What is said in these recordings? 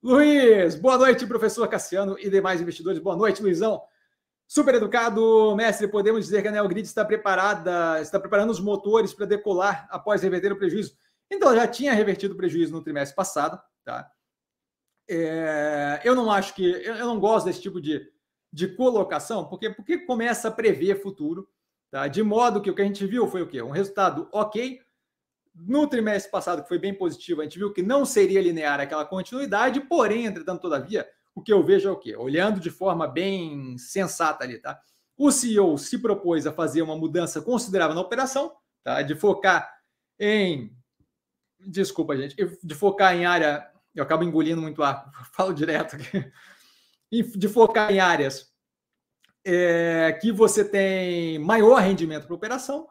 Luiz, boa noite, professor Cassiano e demais investidores. Boa noite, Luizão. Super educado, mestre. Podemos dizer que a Neogrid está preparada, está preparando os motores para decolar após reverter o prejuízo. Então, já tinha revertido o prejuízo no trimestre passado, tá? É, eu não acho que. Eu não gosto desse tipo de, de colocação, porque, porque começa a prever futuro, tá? De modo que o que a gente viu foi o quê? Um resultado ok, no trimestre passado, que foi bem positivo, a gente viu que não seria linear aquela continuidade, porém, entretanto, todavia, o que eu vejo é o quê? Olhando de forma bem sensata ali, tá? O CEO se propôs a fazer uma mudança considerável na operação, tá? De focar em. Desculpa, gente. De focar em área. Eu acabo engolindo muito ar, falo direto aqui. De focar em áreas é, que você tem maior rendimento para operação,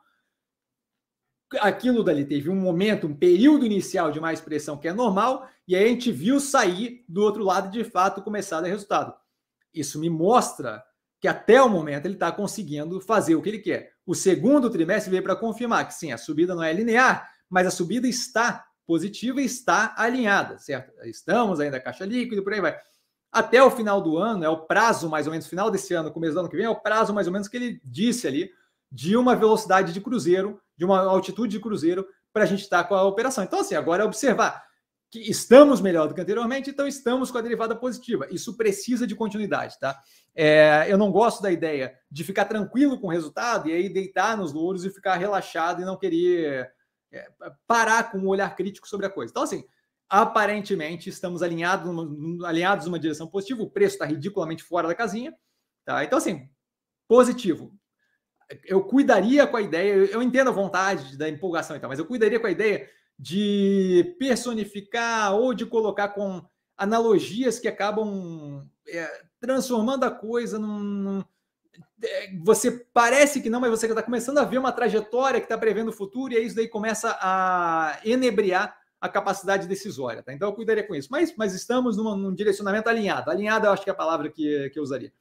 aquilo dali teve um momento, um período inicial de mais pressão que é normal, e aí a gente viu sair do outro lado de fato começar a dar resultado. Isso me mostra que até o momento ele está conseguindo fazer o que ele quer. O segundo trimestre veio para confirmar que sim, a subida não é linear, mas a subida está positiva e está alinhada, certo? Estamos ainda caixa líquida, por aí vai. Até o final do ano, é o prazo mais ou menos, final desse ano, começo do ano que vem, é o prazo mais ou menos que ele disse ali de uma velocidade de cruzeiro de uma altitude de cruzeiro para a gente estar tá com a operação. Então, assim, agora é observar que estamos melhor do que anteriormente, então estamos com a derivada positiva. Isso precisa de continuidade, tá? É, eu não gosto da ideia de ficar tranquilo com o resultado e aí deitar nos louros e ficar relaxado e não querer é, parar com o um olhar crítico sobre a coisa. Então, assim, aparentemente estamos alinhados, alinhados numa direção positiva, o preço está ridiculamente fora da casinha, tá? Então, assim, positivo eu cuidaria com a ideia, eu entendo a vontade da empolgação e tal, mas eu cuidaria com a ideia de personificar ou de colocar com analogias que acabam é, transformando a coisa num. num é, você parece que não, mas você está começando a ver uma trajetória que está prevendo o futuro, e aí isso daí começa a enebriar a capacidade decisória. Tá? Então eu cuidaria com isso. Mas, mas estamos numa, num direcionamento alinhado. Alinhado, eu acho que é a palavra que, que eu usaria.